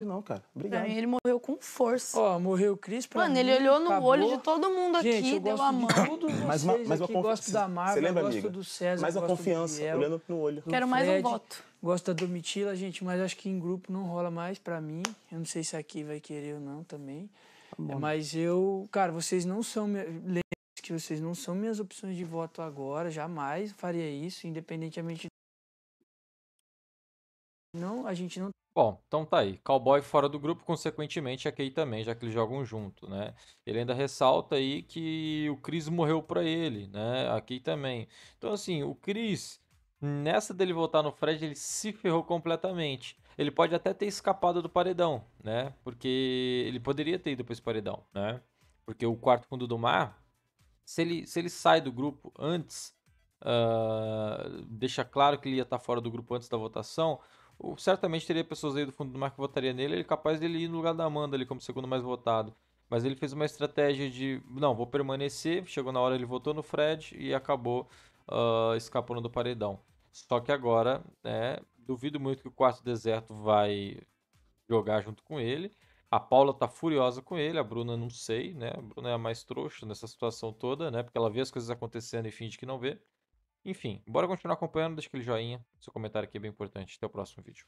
Não, cara. Obrigado. Pra mim, ele morreu com força. Ó, morreu o Cris pra Mano, mim, ele olhou no acabou. olho de todo mundo Gente, aqui, deu a mão. mas, vocês mas eu gosto da Marvel, Você gosto do César, Mais a confiança, olhando no olho. Quero mais um voto. Gosto da Domitila, gente, mas acho que em grupo não rola mais pra mim. Eu não sei se aqui vai querer ou não também. Tá mas eu... Cara, vocês não são... Lembre que vocês não são minhas opções de voto agora. Jamais faria isso, independentemente... Não, a gente não Bom, então tá aí. Cowboy fora do grupo, consequentemente, a é Kay também, já que eles jogam junto, né? Ele ainda ressalta aí que o Chris morreu pra ele, né? A Kay também. Então, assim, o Chris, nessa dele voltar no Fred, ele se ferrou completamente. Ele pode até ter escapado do paredão, né? Porque ele poderia ter ido pra esse paredão, né? Porque o quarto fundo do mar, se ele, se ele sai do grupo antes, uh, deixa claro que ele ia estar tá fora do grupo antes da votação certamente teria pessoas aí do fundo do mar que votaria nele, ele é capaz dele ir no lugar da Amanda ali como segundo mais votado. Mas ele fez uma estratégia de, não, vou permanecer, chegou na hora ele votou no Fred e acabou uh, escapando do paredão. Só que agora, né, duvido muito que o Quarto Deserto vai jogar junto com ele. A Paula tá furiosa com ele, a Bruna não sei, né? A Bruna é a mais trouxa nessa situação toda, né? Porque ela vê as coisas acontecendo e finge que não vê. Enfim, bora continuar acompanhando, deixa aquele joinha, seu comentário aqui é bem importante. Até o próximo vídeo.